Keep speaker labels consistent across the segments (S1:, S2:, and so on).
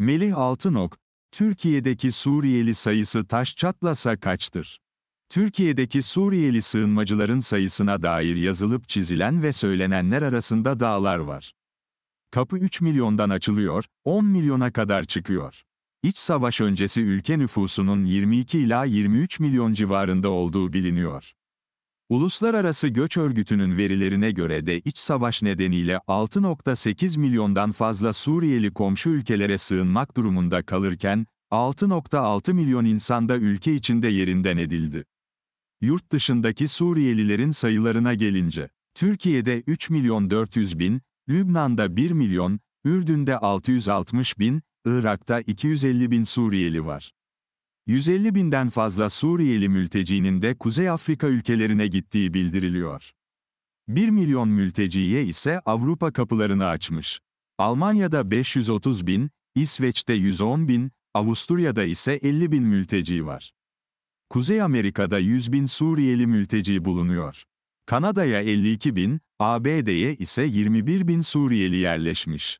S1: Melih Altınok, Türkiye'deki Suriyeli sayısı taş çatlasa kaçtır? Türkiye'deki Suriyeli sığınmacıların sayısına dair yazılıp çizilen ve söylenenler arasında dağlar var. Kapı 3 milyondan açılıyor, 10 milyona kadar çıkıyor. İç savaş öncesi ülke nüfusunun 22 ila 23 milyon civarında olduğu biliniyor. Uluslararası Göç Örgütü'nün verilerine göre de iç savaş nedeniyle 6.8 milyondan fazla Suriyeli komşu ülkelere sığınmak durumunda kalırken, 6.6 milyon insanda ülke içinde yerinden edildi. Yurt dışındaki Suriyelilerin sayılarına gelince, Türkiye'de 3 milyon 400 bin, Lübnan'da 1 milyon, Ürdün'de 660 bin, Irak'ta 250 bin Suriyeli var. 150 binden fazla Suriyeli mültecinin de Kuzey Afrika ülkelerine gittiği bildiriliyor. 1 milyon mülteciye ise Avrupa kapılarını açmış. Almanya'da 530 bin, İsveç'te 110 bin, Avusturya'da ise 50 bin mülteci var. Kuzey Amerika'da 100 bin Suriyeli mülteci bulunuyor. Kanada'ya 52 bin, ABD'ye ise 21 bin Suriyeli yerleşmiş.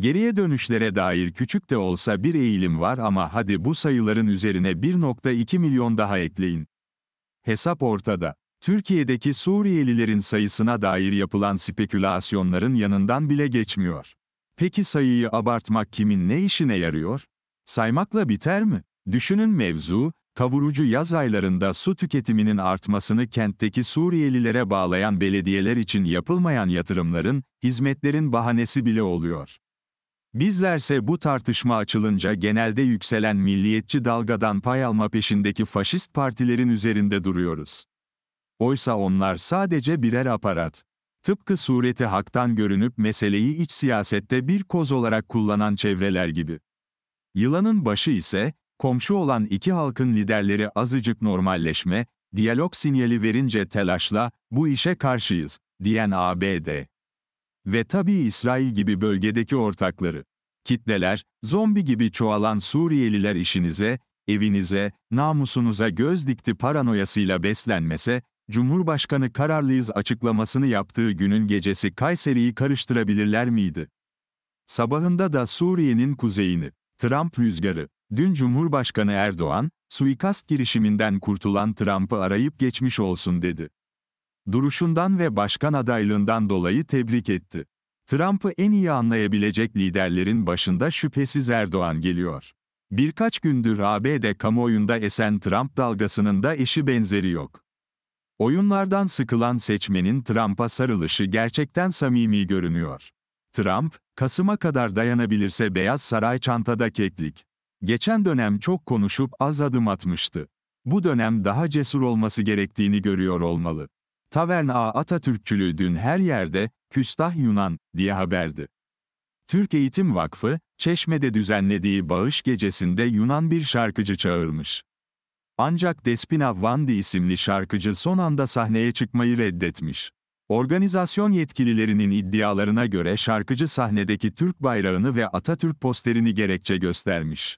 S1: Geriye dönüşlere dair küçük de olsa bir eğilim var ama hadi bu sayıların üzerine 1.2 milyon daha ekleyin. Hesap ortada. Türkiye'deki Suriyelilerin sayısına dair yapılan spekülasyonların yanından bile geçmiyor. Peki sayıyı abartmak kimin ne işine yarıyor? Saymakla biter mi? Düşünün mevzu, kavurucu yaz aylarında su tüketiminin artmasını kentteki Suriyelilere bağlayan belediyeler için yapılmayan yatırımların, hizmetlerin bahanesi bile oluyor. Bizlerse bu tartışma açılınca genelde yükselen milliyetçi dalgadan pay alma peşindeki faşist partilerin üzerinde duruyoruz. Oysa onlar sadece birer aparat. Tıpkı sureti haktan görünüp meseleyi iç siyasette bir koz olarak kullanan çevreler gibi. Yılanın başı ise, komşu olan iki halkın liderleri azıcık normalleşme, diyalog sinyali verince telaşla, bu işe karşıyız, diyen ABD. Ve tabii İsrail gibi bölgedeki ortakları kitleler, zombi gibi çoğalan Suriyeliler işinize, evinize, namusunuza göz dikti paranoyasıyla beslenmese, Cumhurbaşkanı kararlıyız açıklamasını yaptığı günün gecesi Kayseri'yi karıştırabilirler miydi? Sabahında da Suriye'nin kuzeyini, Trump rüzgarı, dün Cumhurbaşkanı Erdoğan, suikast girişiminden kurtulan Trump'ı arayıp geçmiş olsun dedi. Duruşundan ve başkan adaylığından dolayı tebrik etti. Trump'ı en iyi anlayabilecek liderlerin başında şüphesiz Erdoğan geliyor. Birkaç gündür ABD kamuoyunda esen Trump dalgasının da eşi benzeri yok. Oyunlardan sıkılan seçmenin Trump'a sarılışı gerçekten samimi görünüyor. Trump, Kasım'a kadar dayanabilirse Beyaz Saray çantada keklik. Geçen dönem çok konuşup az adım atmıştı. Bu dönem daha cesur olması gerektiğini görüyor olmalı. Taverna Atatürkçülüğü dün her yerde, küstah Yunan, diye haberdi. Türk Eğitim Vakfı, Çeşme'de düzenlediği bağış gecesinde Yunan bir şarkıcı çağırmış. Ancak Despina Vandi isimli şarkıcı son anda sahneye çıkmayı reddetmiş. Organizasyon yetkililerinin iddialarına göre şarkıcı sahnedeki Türk bayrağını ve Atatürk posterini gerekçe göstermiş.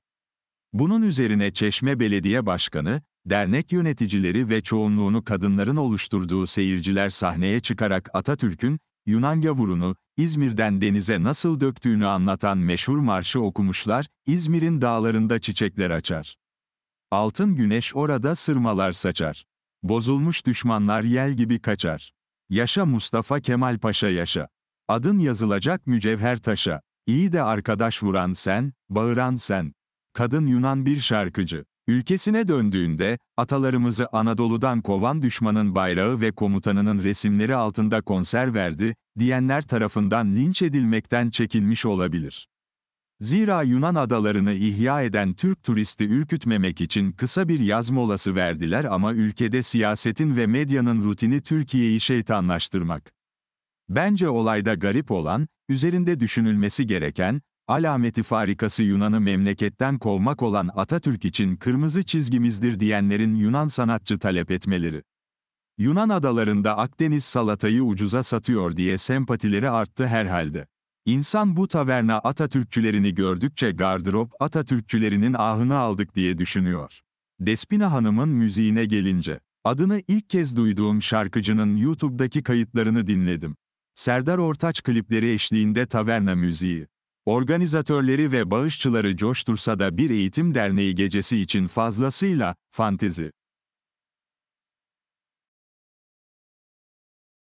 S1: Bunun üzerine Çeşme Belediye Başkanı, dernek yöneticileri ve çoğunluğunu kadınların oluşturduğu seyirciler sahneye çıkarak Atatürk'ün, Yunan gavurunu, İzmir'den denize nasıl döktüğünü anlatan meşhur marşı okumuşlar, İzmir'in dağlarında çiçekler açar. Altın güneş orada sırmalar saçar. Bozulmuş düşmanlar yel gibi kaçar. Yaşa Mustafa Kemal Paşa yaşa. Adın yazılacak mücevher taşa. İyi de arkadaş vuran sen, bağıran sen. Kadın Yunan bir şarkıcı. Ülkesine döndüğünde, atalarımızı Anadolu'dan kovan düşmanın bayrağı ve komutanının resimleri altında konser verdi, diyenler tarafından linç edilmekten çekinmiş olabilir. Zira Yunan adalarını ihya eden Türk turisti ürkütmemek için kısa bir yaz molası verdiler ama ülkede siyasetin ve medyanın rutini Türkiye'yi şeytanlaştırmak. Bence olayda garip olan, üzerinde düşünülmesi gereken, alameti farikası Yunan'ı memleketten kovmak olan Atatürk için kırmızı çizgimizdir diyenlerin Yunan sanatçı talep etmeleri. Yunan adalarında Akdeniz salatayı ucuza satıyor diye sempatileri arttı herhalde. İnsan bu taverna Atatürkçülerini gördükçe gardırop Atatürkçülerinin ahını aldık diye düşünüyor. Despina Hanım'ın müziğine gelince, adını ilk kez duyduğum şarkıcının YouTube'daki kayıtlarını dinledim. Serdar Ortaç klipleri eşliğinde taverna müziği. Organizatörleri ve bağışçıları coştursa da bir eğitim derneği gecesi için fazlasıyla fantezi.